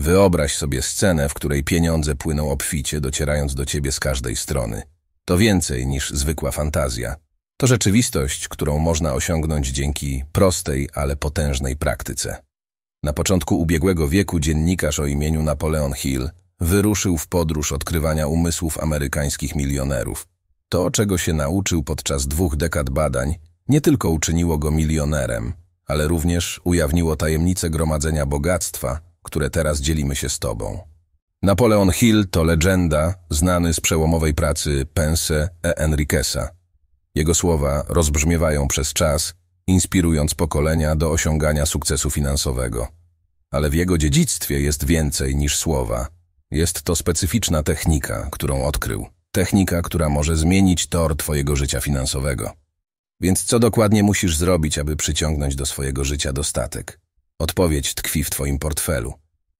Wyobraź sobie scenę, w której pieniądze płyną obficie, docierając do ciebie z każdej strony. To więcej niż zwykła fantazja. To rzeczywistość, którą można osiągnąć dzięki prostej, ale potężnej praktyce. Na początku ubiegłego wieku dziennikarz o imieniu Napoleon Hill wyruszył w podróż odkrywania umysłów amerykańskich milionerów. To, czego się nauczył podczas dwóch dekad badań, nie tylko uczyniło go milionerem, ale również ujawniło tajemnice gromadzenia bogactwa – które teraz dzielimy się z Tobą. Napoleon Hill to legenda, znany z przełomowej pracy Pense e Enriquesa. Jego słowa rozbrzmiewają przez czas, inspirując pokolenia do osiągania sukcesu finansowego. Ale w jego dziedzictwie jest więcej niż słowa. Jest to specyficzna technika, którą odkrył. Technika, która może zmienić tor Twojego życia finansowego. Więc co dokładnie musisz zrobić, aby przyciągnąć do swojego życia dostatek? Odpowiedź tkwi w Twoim portfelu.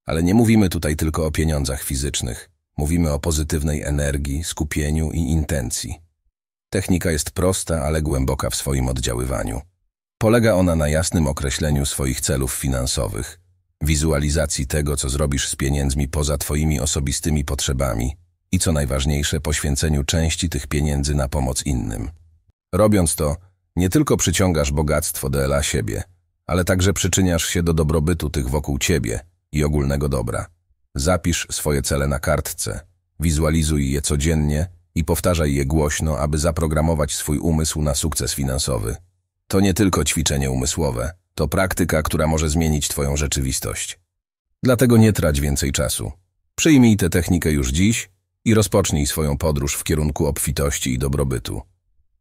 Ale nie mówimy tutaj tylko o pieniądzach fizycznych. Mówimy o pozytywnej energii, skupieniu i intencji. Technika jest prosta, ale głęboka w swoim oddziaływaniu. Polega ona na jasnym określeniu swoich celów finansowych, wizualizacji tego, co zrobisz z pieniędzmi poza Twoimi osobistymi potrzebami i co najważniejsze, poświęceniu części tych pieniędzy na pomoc innym. Robiąc to, nie tylko przyciągasz bogactwo dla siebie – ale także przyczyniasz się do dobrobytu tych wokół ciebie i ogólnego dobra. Zapisz swoje cele na kartce, wizualizuj je codziennie i powtarzaj je głośno, aby zaprogramować swój umysł na sukces finansowy. To nie tylko ćwiczenie umysłowe, to praktyka, która może zmienić Twoją rzeczywistość. Dlatego nie trać więcej czasu. Przyjmij tę technikę już dziś i rozpocznij swoją podróż w kierunku obfitości i dobrobytu.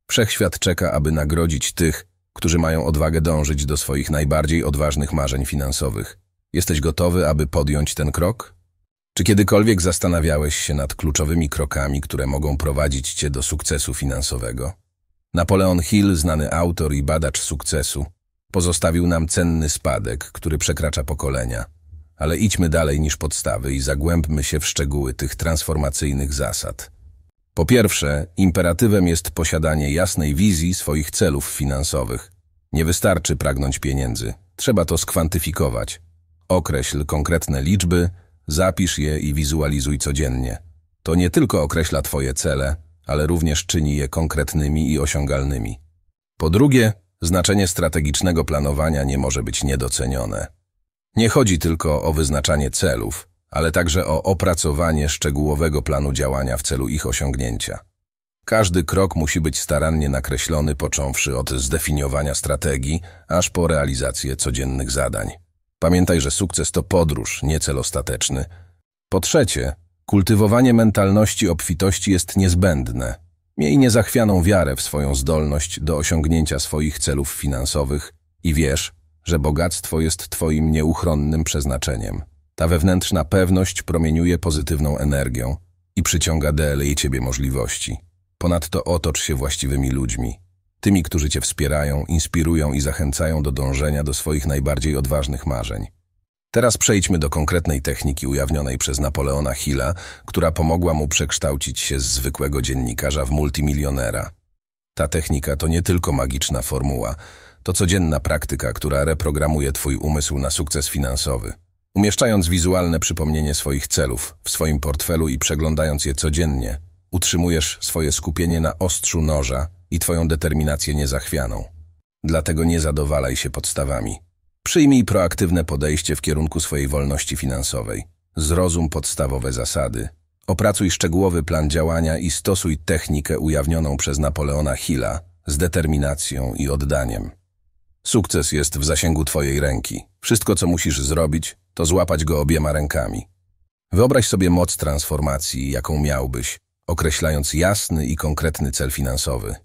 Wszechświat czeka, aby nagrodzić tych, którzy mają odwagę dążyć do swoich najbardziej odważnych marzeń finansowych. Jesteś gotowy, aby podjąć ten krok? Czy kiedykolwiek zastanawiałeś się nad kluczowymi krokami, które mogą prowadzić cię do sukcesu finansowego? Napoleon Hill, znany autor i badacz sukcesu, pozostawił nam cenny spadek, który przekracza pokolenia. Ale idźmy dalej niż podstawy i zagłębmy się w szczegóły tych transformacyjnych zasad – po pierwsze, imperatywem jest posiadanie jasnej wizji swoich celów finansowych. Nie wystarczy pragnąć pieniędzy, trzeba to skwantyfikować. Określ konkretne liczby, zapisz je i wizualizuj codziennie. To nie tylko określa Twoje cele, ale również czyni je konkretnymi i osiągalnymi. Po drugie, znaczenie strategicznego planowania nie może być niedocenione. Nie chodzi tylko o wyznaczanie celów, ale także o opracowanie szczegółowego planu działania w celu ich osiągnięcia. Każdy krok musi być starannie nakreślony, począwszy od zdefiniowania strategii, aż po realizację codziennych zadań. Pamiętaj, że sukces to podróż, nie cel ostateczny. Po trzecie, kultywowanie mentalności obfitości jest niezbędne. Miej niezachwianą wiarę w swoją zdolność do osiągnięcia swoich celów finansowych i wierz, że bogactwo jest Twoim nieuchronnym przeznaczeniem. Ta wewnętrzna pewność promieniuje pozytywną energią i przyciąga DL e i ciebie możliwości. Ponadto otocz się właściwymi ludźmi, tymi, którzy cię wspierają, inspirują i zachęcają do dążenia do swoich najbardziej odważnych marzeń. Teraz przejdźmy do konkretnej techniki ujawnionej przez Napoleona Hilla, która pomogła mu przekształcić się z zwykłego dziennikarza w multimilionera. Ta technika to nie tylko magiczna formuła, to codzienna praktyka, która reprogramuje twój umysł na sukces finansowy. Umieszczając wizualne przypomnienie swoich celów w swoim portfelu i przeglądając je codziennie, utrzymujesz swoje skupienie na ostrzu noża i twoją determinację niezachwianą. Dlatego nie zadowalaj się podstawami. Przyjmij proaktywne podejście w kierunku swojej wolności finansowej. Zrozum podstawowe zasady. Opracuj szczegółowy plan działania i stosuj technikę ujawnioną przez Napoleona Hilla z determinacją i oddaniem. Sukces jest w zasięgu Twojej ręki. Wszystko, co musisz zrobić, to złapać go obiema rękami. Wyobraź sobie moc transformacji, jaką miałbyś, określając jasny i konkretny cel finansowy.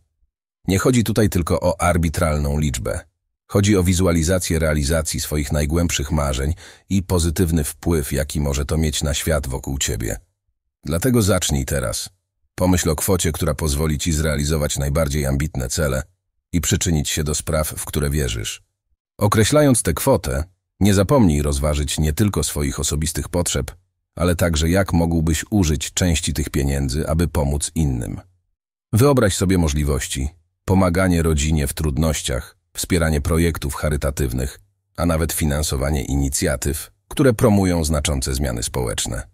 Nie chodzi tutaj tylko o arbitralną liczbę. Chodzi o wizualizację realizacji swoich najgłębszych marzeń i pozytywny wpływ, jaki może to mieć na świat wokół Ciebie. Dlatego zacznij teraz. Pomyśl o kwocie, która pozwoli Ci zrealizować najbardziej ambitne cele – i przyczynić się do spraw, w które wierzysz. Określając tę kwotę, nie zapomnij rozważyć nie tylko swoich osobistych potrzeb, ale także jak mógłbyś użyć części tych pieniędzy, aby pomóc innym. Wyobraź sobie możliwości, pomaganie rodzinie w trudnościach, wspieranie projektów charytatywnych, a nawet finansowanie inicjatyw, które promują znaczące zmiany społeczne.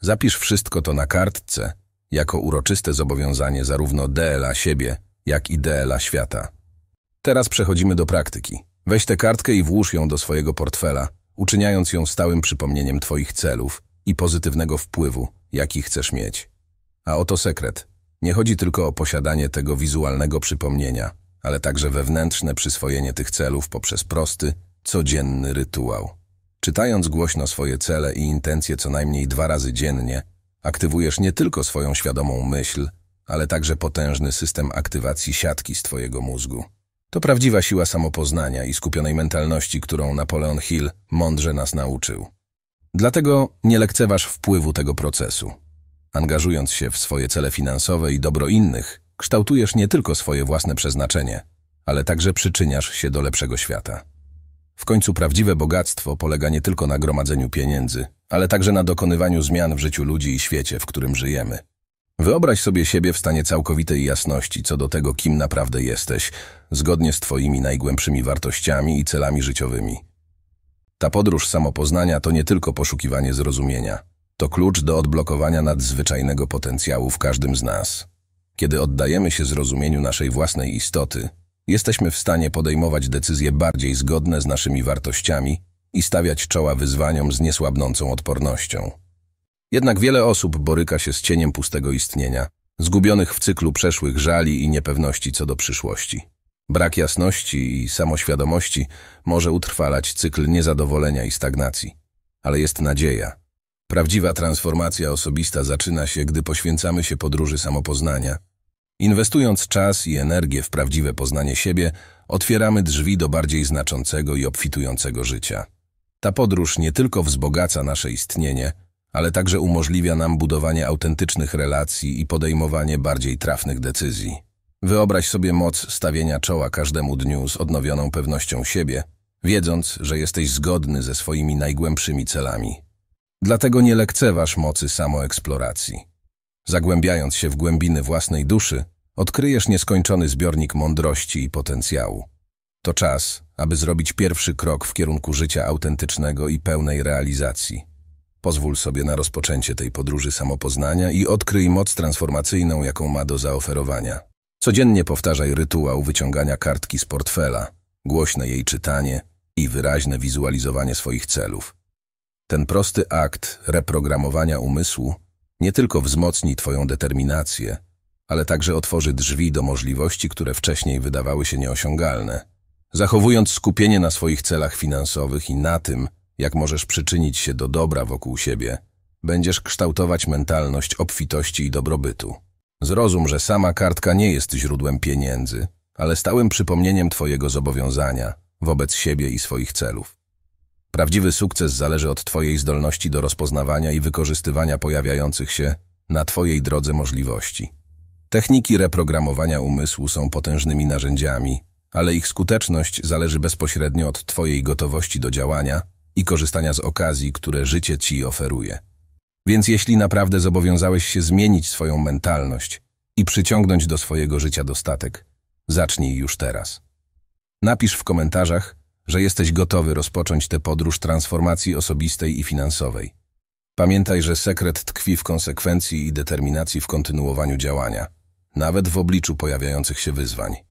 Zapisz wszystko to na kartce, jako uroczyste zobowiązanie zarówno DLA siebie, jak ideela świata. Teraz przechodzimy do praktyki. Weź tę kartkę i włóż ją do swojego portfela, uczyniając ją stałym przypomnieniem Twoich celów i pozytywnego wpływu, jaki chcesz mieć. A oto sekret. Nie chodzi tylko o posiadanie tego wizualnego przypomnienia, ale także wewnętrzne przyswojenie tych celów poprzez prosty, codzienny rytuał. Czytając głośno swoje cele i intencje co najmniej dwa razy dziennie, aktywujesz nie tylko swoją świadomą myśl, ale także potężny system aktywacji siatki z twojego mózgu. To prawdziwa siła samopoznania i skupionej mentalności, którą Napoleon Hill mądrze nas nauczył. Dlatego nie lekceważ wpływu tego procesu. Angażując się w swoje cele finansowe i dobro innych, kształtujesz nie tylko swoje własne przeznaczenie, ale także przyczyniasz się do lepszego świata. W końcu prawdziwe bogactwo polega nie tylko na gromadzeniu pieniędzy, ale także na dokonywaniu zmian w życiu ludzi i świecie, w którym żyjemy. Wyobraź sobie siebie w stanie całkowitej jasności co do tego, kim naprawdę jesteś, zgodnie z Twoimi najgłębszymi wartościami i celami życiowymi. Ta podróż samopoznania to nie tylko poszukiwanie zrozumienia. To klucz do odblokowania nadzwyczajnego potencjału w każdym z nas. Kiedy oddajemy się zrozumieniu naszej własnej istoty, jesteśmy w stanie podejmować decyzje bardziej zgodne z naszymi wartościami i stawiać czoła wyzwaniom z niesłabnącą odpornością. Jednak wiele osób boryka się z cieniem pustego istnienia, zgubionych w cyklu przeszłych żali i niepewności co do przyszłości. Brak jasności i samoświadomości może utrwalać cykl niezadowolenia i stagnacji. Ale jest nadzieja. Prawdziwa transformacja osobista zaczyna się, gdy poświęcamy się podróży samopoznania. Inwestując czas i energię w prawdziwe poznanie siebie, otwieramy drzwi do bardziej znaczącego i obfitującego życia. Ta podróż nie tylko wzbogaca nasze istnienie, ale także umożliwia nam budowanie autentycznych relacji i podejmowanie bardziej trafnych decyzji. Wyobraź sobie moc stawienia czoła każdemu dniu z odnowioną pewnością siebie, wiedząc, że jesteś zgodny ze swoimi najgłębszymi celami. Dlatego nie lekceważ mocy samoeksploracji. Zagłębiając się w głębiny własnej duszy, odkryjesz nieskończony zbiornik mądrości i potencjału. To czas, aby zrobić pierwszy krok w kierunku życia autentycznego i pełnej realizacji. Pozwól sobie na rozpoczęcie tej podróży samopoznania i odkryj moc transformacyjną, jaką ma do zaoferowania. Codziennie powtarzaj rytuał wyciągania kartki z portfela, głośne jej czytanie i wyraźne wizualizowanie swoich celów. Ten prosty akt reprogramowania umysłu nie tylko wzmocni Twoją determinację, ale także otworzy drzwi do możliwości, które wcześniej wydawały się nieosiągalne. Zachowując skupienie na swoich celach finansowych i na tym, jak możesz przyczynić się do dobra wokół siebie, będziesz kształtować mentalność obfitości i dobrobytu. Zrozum, że sama kartka nie jest źródłem pieniędzy, ale stałym przypomnieniem Twojego zobowiązania wobec siebie i swoich celów. Prawdziwy sukces zależy od Twojej zdolności do rozpoznawania i wykorzystywania pojawiających się na Twojej drodze możliwości. Techniki reprogramowania umysłu są potężnymi narzędziami, ale ich skuteczność zależy bezpośrednio od Twojej gotowości do działania i korzystania z okazji, które życie ci oferuje. Więc jeśli naprawdę zobowiązałeś się zmienić swoją mentalność i przyciągnąć do swojego życia dostatek, zacznij już teraz. Napisz w komentarzach, że jesteś gotowy rozpocząć tę podróż transformacji osobistej i finansowej. Pamiętaj, że sekret tkwi w konsekwencji i determinacji w kontynuowaniu działania, nawet w obliczu pojawiających się wyzwań.